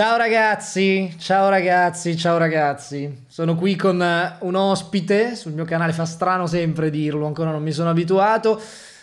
Ciao ragazzi, ciao ragazzi, ciao ragazzi. Sono qui con eh, un ospite sul mio canale, fa strano sempre dirlo, ancora non mi sono abituato.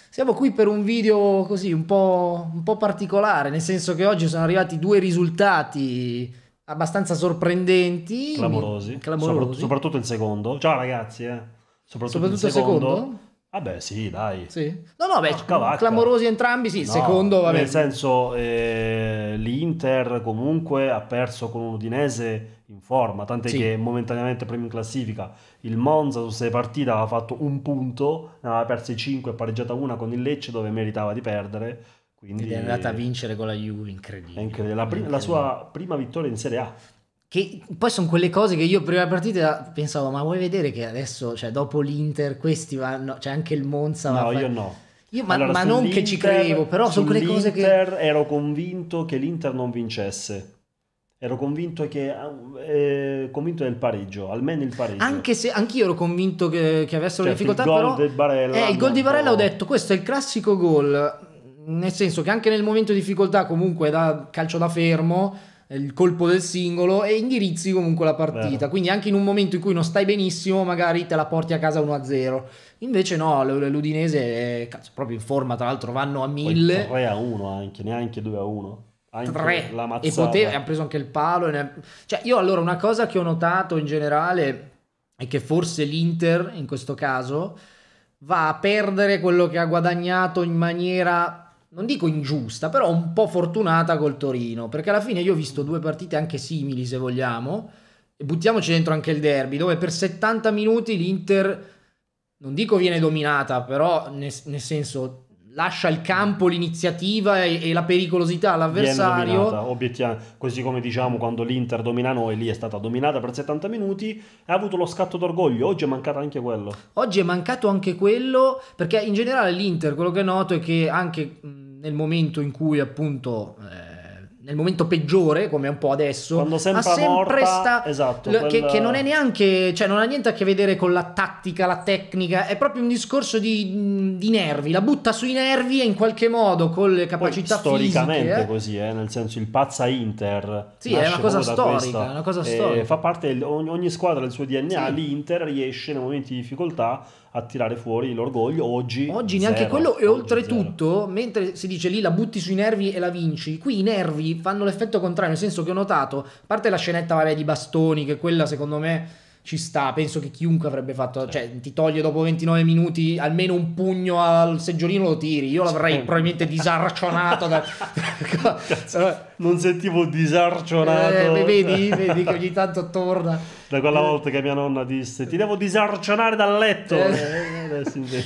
Siamo qui per un video così un po', un po particolare, nel senso che oggi sono arrivati due risultati abbastanza sorprendenti. Clamorosi. clamorosi. Sopr soprattutto il secondo. Ciao ragazzi, eh. Soprattutto, soprattutto il secondo. secondo? Vabbè, ah sì, dai. Sì. No, no, beh, ah, clamorosi entrambi, sì, il no, secondo vabbè. Nel senso, eh, l'Inter comunque ha perso con un Udinese in forma, tant'è sì. che momentaneamente premio in classifica. Il Monza su sei partite aveva fatto un punto, ne aveva perse cinque e pareggiata una con il Lecce dove meritava di perdere. Quindi... Ed è andata a vincere con la Juve, incredibile. incredibile. La, prima, incredibile. la sua prima vittoria in Serie A. Che poi sono quelle cose che io prima della partita pensavo, ma vuoi vedere che adesso, cioè dopo l'Inter, questi vanno, cioè anche il Monza No, io fare... no. Io, ma, allora, ma non che ci credevo, però sono quelle cose che... Ero convinto che l'Inter non vincesse. Ero convinto che... Eh, convinto del pareggio, almeno il pareggio. Anche se anch'io ero convinto che, che avessero cioè, difficoltà, il gol però... Barella, eh, il gol di Barella ho detto, questo è il classico gol, nel senso che anche nel momento di difficoltà comunque da calcio da fermo eh, il colpo del singolo e indirizzi comunque la partita. Vero. Quindi anche in un momento in cui non stai benissimo, magari te la porti a casa 1-0. Invece no, l'Udinese è cazzo, proprio in forma, tra l'altro vanno a 1000. 3 1 anche, neanche 2 1. Anche 3 la mazzata. e poteva, ha preso anche il palo. Ne... Cioè, io allora una cosa che ho notato in generale è che forse l'Inter in questo caso va a perdere quello che ha guadagnato in maniera non dico ingiusta, però un po' fortunata col Torino, perché alla fine io ho visto due partite anche simili, se vogliamo, e buttiamoci dentro anche il derby, dove per 70 minuti l'Inter, non dico viene dominata, però nel, nel senso lascia il campo, l'iniziativa e, e la pericolosità all'avversario. Obiettivamente, così come diciamo quando l'Inter domina noi, lì è stata dominata per 70 minuti e ha avuto lo scatto d'orgoglio. Oggi è mancato anche quello. Oggi è mancato anche quello, perché in generale l'Inter quello che noto è che anche nel momento in cui appunto... Eh, nel momento peggiore, come un po' adesso, Quando sempre sempre morta, sta... esatto, l- quel... che, che, non è neanche, cioè non ha niente a che vedere con la tattica, la tecnica, è proprio un discorso di, di nervi, la butta sui nervi e in qualche modo con le capacità Poi, storicamente fisiche, eh? così, eh, nel senso il pazza Inter. Sì, è una cosa storica, questa, una cosa eh, storica. Fa parte, ogni, ogni squadra il suo DNA, sì. l'Inter riesce nei momenti di difficoltà a tirare fuori l'orgoglio. Oggi, Oggi neanche zero, quello, e oltretutto, zero. mentre si dice lì la butti sui nervi e la vinci, qui i nervi fanno l'effetto contrario, nel senso che ho notato, a parte la scenetta vabbè, di bastoni, che quella secondo me ci sta, penso che chiunque avrebbe fatto, cioè ti toglie dopo 29 minuti almeno un pugno al seggiolino lo tiri, io l'avrei probabilmente disarcionato da... non sentivo disarcionato. Eh, vedi, vedi che ogni tanto torna. Da quella volta che mia nonna disse ti devo disarcionare dal letto. Eh. eh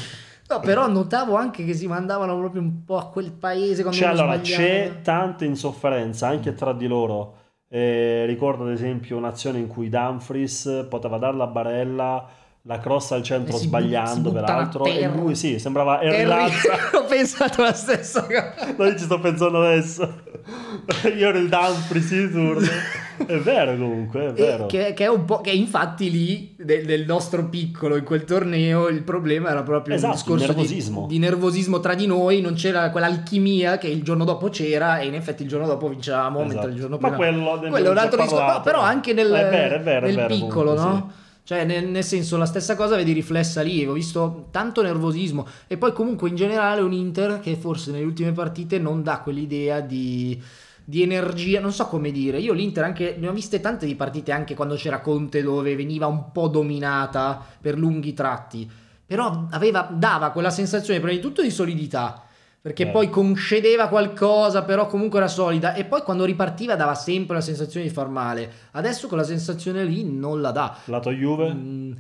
no, però notavo anche che si mandavano proprio un po' a quel paese. Cioè, allora, c'è tanta insofferenza anche tra di loro eh, ricordo ad esempio un'azione in cui Dumfries poteva dare la barella la crossa al centro eh, si, sbagliando si peraltro e lui sì sembrava Harry Lazza ho pensato la stessa cosa no, io ci sto pensando adesso io ero il Dumfries di turno È vero comunque, è vero. Che, che, è un po', che infatti lì, nel, nel, nostro piccolo, in quel torneo, il problema era proprio esatto, un discorso nervosismo. Di, di, nervosismo tra di noi, non c'era quell'alchimia che il giorno dopo c'era e in effetti il giorno dopo vincevamo, esatto. mentre il giorno prima... Ma quello, quello è un altro discorso, però anche nel, eh, è vero, è vero, nel vero, piccolo, comunque, no? Sì. Cioè, nel, nel, senso, la stessa cosa vedi riflessa lì. Ho visto tanto nervosismo. E poi, comunque, in generale, un Inter che forse nelle ultime partite non dà quell'idea di di energia, non so come dire. Io l'Inter anche ne ho viste tante di partite anche quando c'era Conte dove veniva un po' dominata per lunghi tratti, però aveva, dava quella sensazione prima di tutto di solidità perché eh. poi concedeva qualcosa, però comunque era solida. E poi quando ripartiva dava sempre la sensazione di far male. Adesso quella sensazione lì non la dà. Lato Juve? Mm,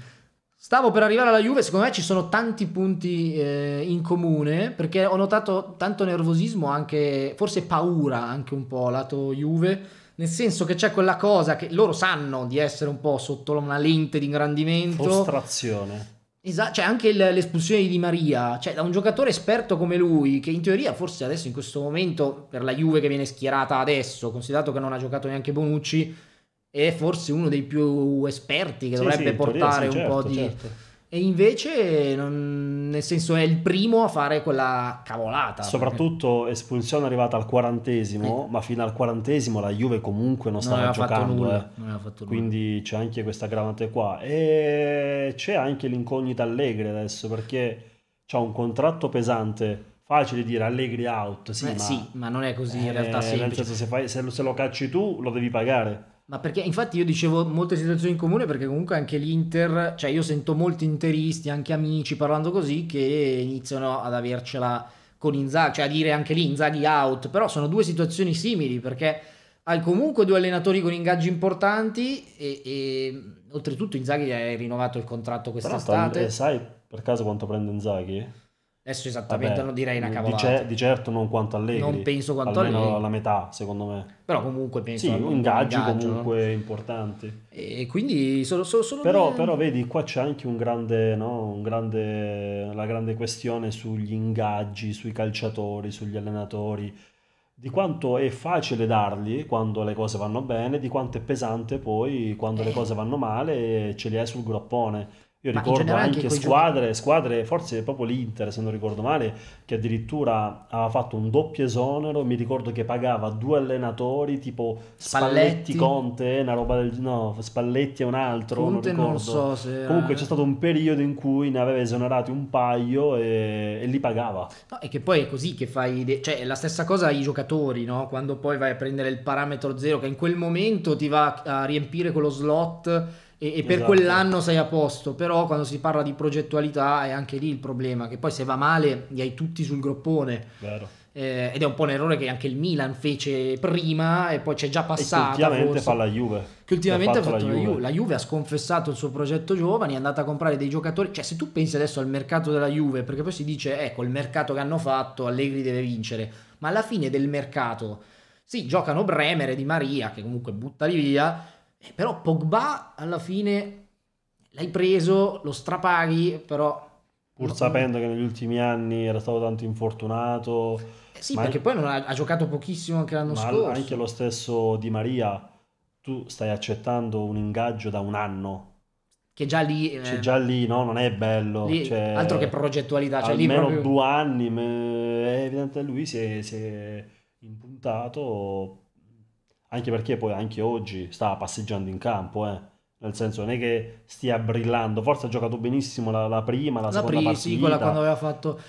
Stavo per arrivare alla Juve, secondo me ci sono tanti punti eh, in comune, perché ho notato tanto nervosismo, anche forse paura anche un po' lato Juve, nel senso che c'è quella cosa che loro sanno di essere un po' sotto una lente di ingrandimento. Frustrazione. Esatto, cioè anche l'espulsione di Di Maria, cioè da un giocatore esperto come lui, che in teoria forse adesso in questo momento, per la Juve che viene schierata adesso, considerato che non ha giocato neanche Bonucci, è forse uno dei più esperti che sì, dovrebbe sì, portare sì, un certo, po' di... Certo. E invece, non... nel senso, è il primo a fare quella cavolata. Soprattutto perché... espulsione arrivata al quarantesimo, eh. ma fino al quarantesimo la Juve comunque non stava non giocando. Nulla, eh. non Quindi c'è anche questa aggravante qua. E c'è anche l'incognita Allegri adesso, perché c'ha un contratto pesante facile dire Allegri out, sì, eh, ma, sì ma, non è così in eh, realtà semplice. Nel senso, se, fai, se, lo, se, lo, cacci tu, lo devi pagare. Ma perché infatti io dicevo molte situazioni in comune perché comunque anche l'Inter, cioè io sento molti interisti, anche amici parlando così che iniziano ad avercela con Inzaghi, cioè a dire anche lì Inzaghi out, però sono due situazioni simili perché hai comunque due allenatori con ingaggi importanti e, e oltretutto Inzaghi ha rinnovato il contratto quest'estate. Però, eh, sai per caso quanto prende Inzaghi? Adesso esattamente Vabbè, non direi una cavolata. Di, di, certo non quanto Allegri. Non penso quanto almeno Allegri. la metà, secondo me. Però comunque penso... Sì, ingaggi ingaggio, comunque importanti. E quindi sono... sono, sono però, però, vedi, qua c'è anche un grande, no? un grande... la grande questione sugli ingaggi, sui calciatori, sugli allenatori, di quanto è facile darli quando le cose vanno bene, di quanto è pesante poi quando le eh. cose vanno male e ce li hai sul groppone io ricordo anche, anche squadre, giochi... squadre, forse proprio l'Inter, se non ricordo male, che addirittura aveva fatto un doppio esonero. Mi ricordo che pagava due allenatori tipo Spalletti, Spalletti Conte, una roba del no, Spalletti è un altro. Conte non, non so se. Comunque c'è stato un periodo in cui ne aveva esonerati un paio e, e li pagava. No, e che poi è così che fai. De... Cioè, è la stessa cosa ai giocatori, no? Quando poi vai a prendere il parametro zero, che in quel momento ti va a riempire quello slot e, e per esatto. quell'anno sei a posto, però quando si parla di progettualità è anche lì il problema, che poi se va male li hai tutti sul groppone. Vero. Eh, ed è un po' un errore che anche il Milan fece prima e poi c'è già passato. ultimamente forse. fa la Juve. Che ultimamente ha fatto, la, Juve. Juve. La Juve ha sconfessato il suo progetto giovani, è andata a comprare dei giocatori. Cioè, se tu pensi adesso al mercato della Juve, perché poi si dice, ecco, il mercato che hanno fatto, Allegri deve vincere. Ma alla fine del mercato, sì, giocano Bremer e Di Maria, che comunque buttali via, eh, però Pogba alla fine l'hai preso, lo strapaghi, però... Pur sapendo che negli ultimi anni era stato tanto infortunato. Eh sì, perché anche... poi ha, ha, giocato pochissimo anche l'anno ma scorso. Anche lo stesso Di Maria, tu stai accettando un ingaggio da un anno. Che già lì... Eh... Cioè già lì, no? Non è bello. Lì, cioè... altro che progettualità. Cioè, almeno proprio... due anni, è evidente lui si è, si è impuntato anche perché poi anche oggi stava passeggiando in campo, eh. Nel senso, non è che stia brillando. Forse ha giocato benissimo la, la prima, la, la seconda pri, partita. Sì, quella quando aveva fatto...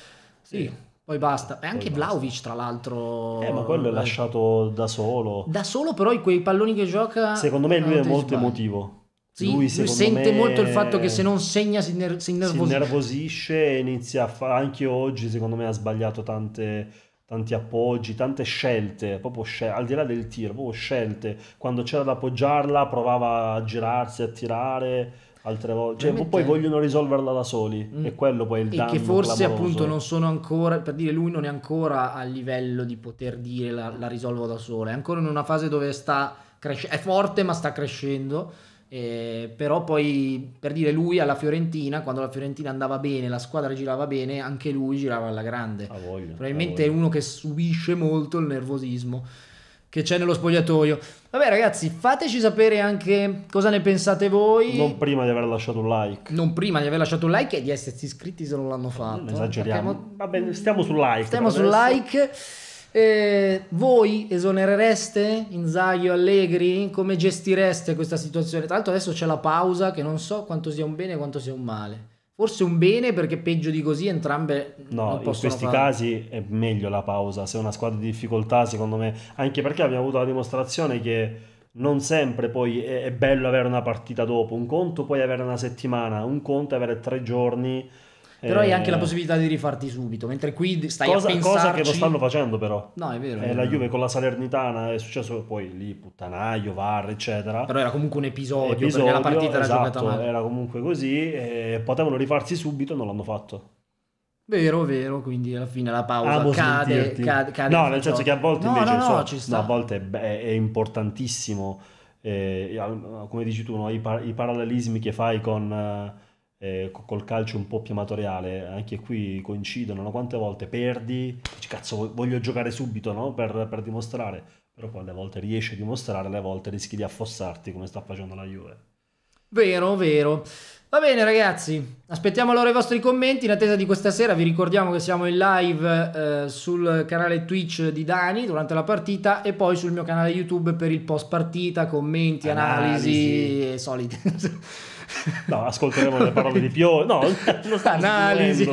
Sì, sì. poi basta. E anche Vlaovic, tra l'altro... Eh, ma quello è eh. lasciato da solo. Da solo, però, in quei palloni che gioca... Secondo me lui è molto emotivo. Sì, lui, lui sente me, molto il fatto che se non segna si, ner- si innervosisce. Si innervosisce e inizia a fare... Anche oggi, secondo me, ha sbagliato tante tanti appoggi, tante scelte, proprio scel- al di là del tiro, proprio scelte. Quando c'era da appoggiarla provava a girarsi, a tirare, altre volte. Cioè, poi vogliono risolverla da soli. Mm. E quello poi è il danno. E che forse clamoroso. appunto eh. non sono ancora, per dire lui non è ancora a livello di poter dire la, la risolvo da solo, è ancora in una fase dove sta crescendo, è forte ma sta crescendo eh, però poi per dire lui alla Fiorentina, quando la Fiorentina andava bene, la squadra girava bene, anche lui girava alla grande. Voglia, Probabilmente è uno che subisce molto il nervosismo che c'è nello spogliatoio. Vabbè ragazzi, fateci sapere anche cosa ne pensate voi. Non prima di aver lasciato un like. Non prima di aver lasciato un like e di essersi iscritti se non l'hanno fatto. Non eh. esageriamo. Perché... Vabbè, stiamo sul like. Stiamo sul adesso. like. Eh, voi esonerereste Inzaghi o Allegri? Come gestireste questa situazione? Tra l'altro adesso c'è la pausa che non so quanto sia un bene e quanto sia un male. Forse un bene perché peggio di così entrambe... No, in questi fare. casi è meglio la pausa. Se è una squadra di difficoltà, secondo me, anche perché abbiamo avuto la dimostrazione che non sempre poi è, è bello avere una partita dopo. Un conto puoi avere una settimana, un conto è avere tre giorni però hai anche la eh. possibilità di rifarti subito, mentre qui stai cosa, a pensarci... Cosa che lo stanno facendo però. No, è vero. Eh, è vero. La Juve con la Salernitana è successo poi lì, puttanaio, VAR, eccetera. Però era comunque un episodio, episodio perché la partita era giocata esatto, male. era comunque così, e potevano rifarsi subito e non l'hanno fatto. Vero, vero, quindi alla fine la pausa ah, boh, cade, cade, cade, No, nel senso che a volte no, invece no, no, so, a volte è, è, importantissimo, eh, ah, come dici tu, i, par- i, parallelismi che fai con... Eh, eh, col calcio un po' più amatoriale, anche qui coincidono, no? quante volte perdi, dici cazzo voglio giocare subito no? per, per, dimostrare, però poi alle volte riesci a dimostrare, alle volte rischi di affossarti come sta facendo la Juve. Vero, vero. Va bene ragazzi, aspettiamo allora i vostri commenti in attesa di questa sera, vi ricordiamo che siamo in live eh, sul canale Twitch di Dani durante la partita e poi sul mio canale YouTube per il post partita, commenti, analisi, analisi e soliti. No, ascolteremo le parole di Pio, no, analisi,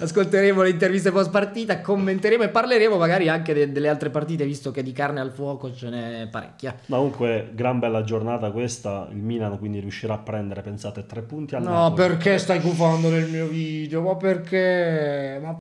ascolteremo le interviste post partita, commenteremo e parleremo magari anche de- delle altre partite, visto che di carne al fuoco ce n'è parecchia. Ma comunque, gran bella giornata questa, il Milan quindi riuscirà a prendere, pensate, tre punti al No, Napoli. perché stai gufando nel mio video? Ma perché? Ma